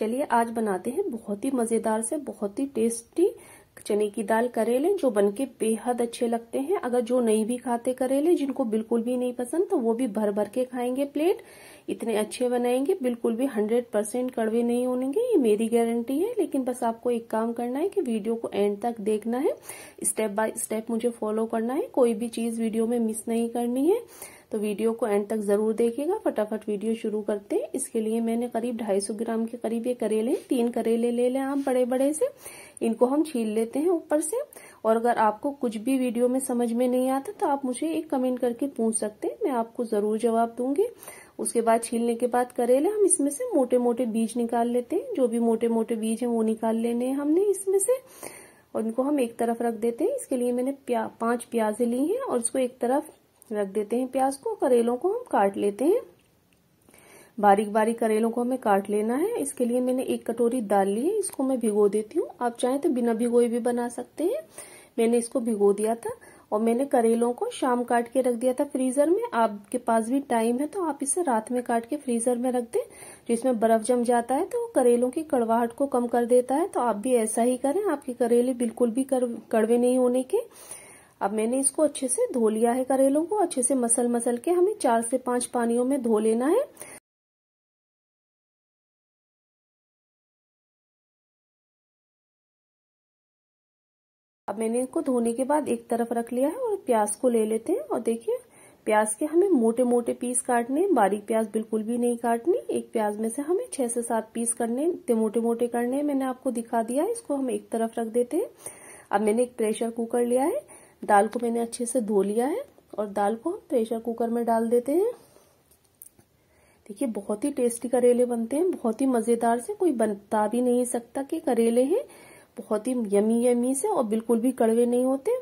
चलिए आज बनाते हैं बहुत ही मज़ेदार से बहुत ही टेस्टी चने की दाल करेले जो बनके बेहद अच्छे लगते हैं अगर जो नहीं भी खाते करेले जिनको बिल्कुल भी नहीं पसंद तो वो भी भर भर के खाएंगे प्लेट इतने अच्छे बनाएंगे बिल्कुल भी हंड्रेड परसेंट कड़वे नहीं होनेंगे ये मेरी गारंटी है लेकिन बस आपको एक काम करना है कि वीडियो को एंड तक देखना है स्टेप बाय स्टेप मुझे फॉलो करना है कोई भी चीज़ वीडियो में मिस नहीं करनी है तो वीडियो को एंड तक ज़रूर देखिएगा फटाफट वीडियो शुरू करते हैं इसके लिए मैंने करीब 250 ग्राम के करीब ये करेले तीन करेले ले लें आप बड़े बड़े से इनको हम छील लेते हैं ऊपर से और अगर आपको कुछ भी वीडियो में समझ में नहीं आता तो आप मुझे एक कमेंट करके पूछ सकते हैं मैं आपको ज़रूर जवाब दूंगी उसके बाद छीलने के बाद करेले हम इसमें से मोटे मोटे बीज निकाल लेते हैं जो भी मोटे मोटे बीज हैं वो निकाल लेने हैं हमने इसमें से और इनको हम एक तरफ रख देते हैं इसके लिए मैंने प्या, पांच प्याजे ली हैं और इसको एक तरफ रख देते हैं प्याज को करेलों को हम काट लेते हैं बारीक बारीक करेलों को हमें काट लेना है इसके लिए मैंने एक कटोरी दाल ली है इसको मैं भिगो देती हूँ आप चाहें तो बिना भिगोए भी बना सकते हैं मैंने इसको भिगो दिया था और मैंने करेलों को शाम काट के रख दिया था फ्रीजर में आपके पास भी टाइम है तो आप इसे रात में काट के फ्रीजर में रख दें जो इसमें बर्फ जम जाता है तो करेलों की कड़वाहट को कम कर देता है तो आप भी ऐसा ही करें आपके करेले बिल्कुल भी कड़वे नहीं होने के अब मैंने इसको अच्छे से धो लिया है करेलों को अच्छे से मसल मसल के हमें चार से पांच पानियों में धो लेना है अब मैंने इसको धोने के बाद एक तरफ रख लिया है और प्याज को ले लेते हैं और देखिए प्याज के हमें मोटे मोटे पीस काटने बारीक प्याज बिल्कुल भी नहीं काटनी एक प्याज में से हमें छह से सात पीस करने इतने मोटे मोटे करने मैंने आपको दिखा दिया है इसको हम एक तरफ रख देते हैं अब मैंने एक प्रेशर कुकर लिया है दाल को मैंने अच्छे से धो लिया है और दाल को प्रेशर कुकर में डाल देते हैं देखिए बहुत ही टेस्टी करेले बनते हैं बहुत ही मज़ेदार से कोई बनता भी नहीं सकता कि करेले हैं बहुत ही यमी यमी से और बिल्कुल भी कड़वे नहीं होते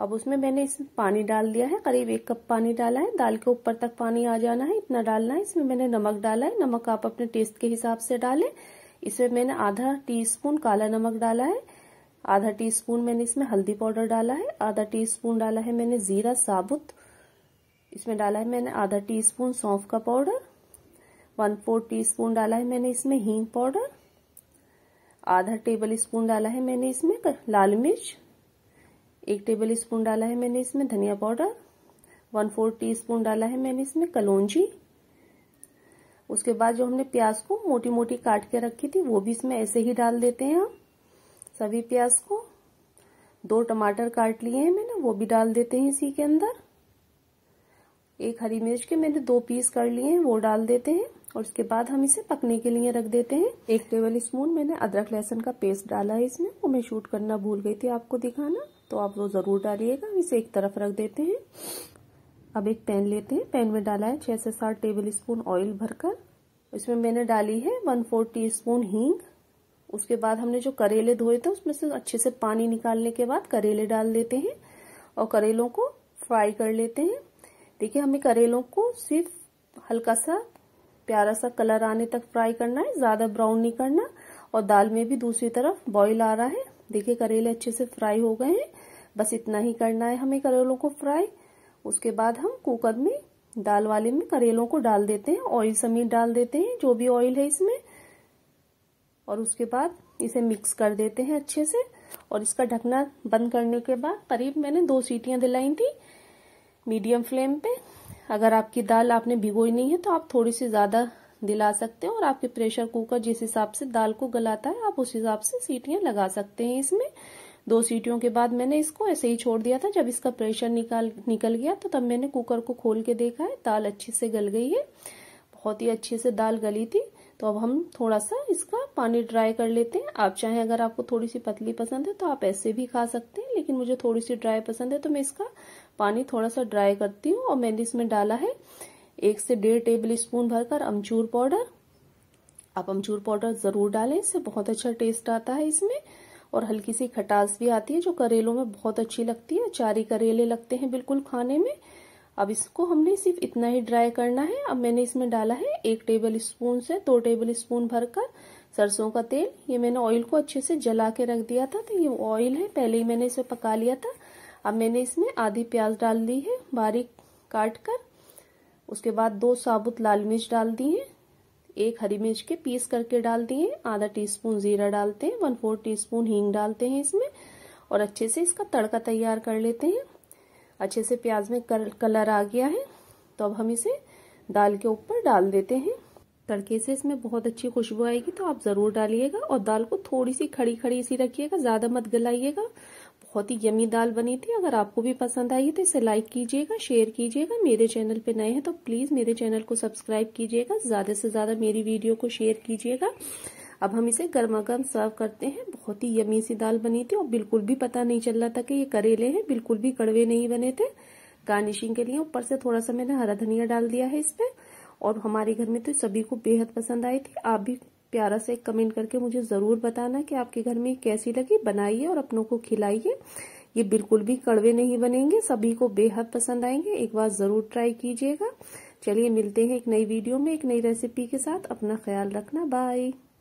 अब उसमें मैंने इसमें पानी डाल दिया है करीब एक कप पानी डाला है दाल के ऊपर तक पानी आ जाना है इतना डालना है इसमें मैंने नमक डाला है नमक आप अपने टेस्ट के हिसाब से डालें इसमें मैंने आधा टीस्पून काला नमक डाला है आधा टीस्पून मैंने इसमें हल्दी पाउडर डाला है आधा टीस्पून डाला है मैंने ज़ीरा साबुत इसमें डाला है मैंने आधा टीस्पून सौंफ का पाउडर वन फोर टीस्पून डाला है मैंने इसमें हींग पाउडर आधा टेबल स्पून डाला है मैंने इसमें लाल मिर्च एक टेबल स्पून डाला है मैंने इसमें धनिया पाउडर वन फोर स्पून डाला है मैंने इसमें कलौजी उसके बाद जो हमने प्याज को मोटी मोटी काट के रखी थी वो भी इसमें ऐसे ही डाल देते हैं आप सभी प्याज को दो टमाटर काट लिए हैं मैंने वो भी डाल देते हैं इसी के अंदर एक हरी मिर्च के मैंने दो पीस कर लिए हैं वो डाल देते हैं और उसके बाद हम इसे पकने के लिए रख देते हैं एक टेबल स्पून मैंने अदरक लहसुन का पेस्ट डाला है इसमें वो मैं शूट करना भूल गई थी आपको दिखाना तो आप वो ज़रूर डालिएगा इसे एक तरफ रख देते हैं अब एक पैन लेते हैं पैन में डाला है छह से सात टेबल स्पून ऑयल भरकर इसमें मैंने डाली है वन फोर टी स्पून हींग उसके बाद हमने जो करेले धोए थे उसमें से अच्छे से पानी निकालने के बाद करेले डाल देते हैं और करेलों को फ्राई कर लेते हैं देखिए हमें करेलों को सिर्फ हल्का सा प्यारा सा कलर आने तक फ्राई करना है ज्यादा ब्राउन नहीं करना और दाल में भी दूसरी तरफ बॉईल आ रहा है देखिए करेले अच्छे से फ्राई हो गए हैं बस इतना ही करना है हमें करेलों को फ्राई उसके बाद हम कुकर में दाल वाले में करेलों को डाल देते हैं ऑयल समेत डाल देते हैं जो भी ऑयल है इसमें और उसके बाद इसे मिक्स कर देते हैं अच्छे से और इसका ढकना बंद करने के बाद करीब मैंने दो सीटियां दिलाई थी मीडियम फ्लेम पे अगर आपकी दाल आपने भिगोई नहीं है तो आप थोड़ी सी ज्यादा दिला सकते हैं और आपके प्रेशर कुकर जिस हिसाब से दाल को गलाता है आप उस हिसाब से सीटियां लगा सकते हैं इसमें दो सीटियों के बाद मैंने इसको ऐसे ही छोड़ दिया था जब इसका प्रेशर निकाल निकल गया तो तब मैंने कुकर को खोल के देखा है दाल अच्छे से गल गई है बहुत ही अच्छे से दाल गली थी तो अब हम थोड़ा सा इसका पानी ड्राई कर लेते हैं आप चाहे अगर आपको थोड़ी सी पतली पसंद है तो आप ऐसे भी खा सकते हैं लेकिन मुझे थोड़ी सी ड्राई पसंद है तो मैं इसका पानी थोड़ा सा ड्राई करती हूँ और मैंने इसमें डाला है एक से डेढ़ टेबल स्पून भरकर अमचूर पाउडर आप अमचूर पाउडर ज़रूर डालें इससे बहुत अच्छा टेस्ट आता है इसमें और हल्की सी खटास भी आती है जो करेलों में बहुत अच्छी लगती है चारी करेले लगते हैं बिल्कुल खाने में अब इसको हमने सिर्फ इतना ही ड्राई करना है अब मैंने इसमें डाला है एक टेबल स्पून से दो टेबल स्पून भरकर सरसों का तेल ये मैंने ऑयल को अच्छे से जला के रख दिया था तो ये ऑयल है पहले ही मैंने इसे पका लिया था अब मैंने इसमें आधी प्याज डाल दी है बारीक काट कर उसके बाद दो साबुत लाल मिर्च डाल दी है एक हरी मिर्च के पीस करके डाल दिए आधा स्पून जीरा डालते हैं वन फोर स्पून हींग डालते हैं इसमें और अच्छे से इसका तड़का तैयार कर लेते हैं अच्छे से प्याज में कलर आ गया है तो अब हम इसे दाल के ऊपर डाल देते हैं तड़के से इसमें बहुत अच्छी खुशबू आएगी तो आप ज़रूर डालिएगा और दाल को थोड़ी सी खड़ी खड़ी सी रखिएगा ज़्यादा मत गलाइएगा बहुत ही यमी दाल बनी थी अगर आपको भी पसंद आई है तो इसे लाइक कीजिएगा शेयर कीजिएगा मेरे चैनल पे नए हैं तो प्लीज़ मेरे चैनल को सब्सक्राइब कीजिएगा ज़्यादा से ज़्यादा मेरी वीडियो को शेयर कीजिएगा अब हम इसे गर्मा गर्म सर्व करते हैं बहुत ही यमी सी दाल बनी थी और बिल्कुल भी पता नहीं चल रहा था कि ये करेले हैं बिल्कुल भी कड़वे नहीं बने थे गार्निशिंग के लिए ऊपर से थोड़ा सा मैंने हरा धनिया डाल दिया है इसमें और हमारे घर में तो सभी को बेहद पसंद आई थी आप भी प्यारा से कमेंट करके मुझे ज़रूर बताना कि आपके घर में कैसी लगी बनाइए और अपनों को खिलाइए ये बिल्कुल भी कड़वे नहीं बनेंगे सभी को बेहद पसंद आएंगे एक बार ज़रूर ट्राई कीजिएगा चलिए मिलते हैं एक नई वीडियो में एक नई रेसिपी के साथ अपना ख्याल रखना बाय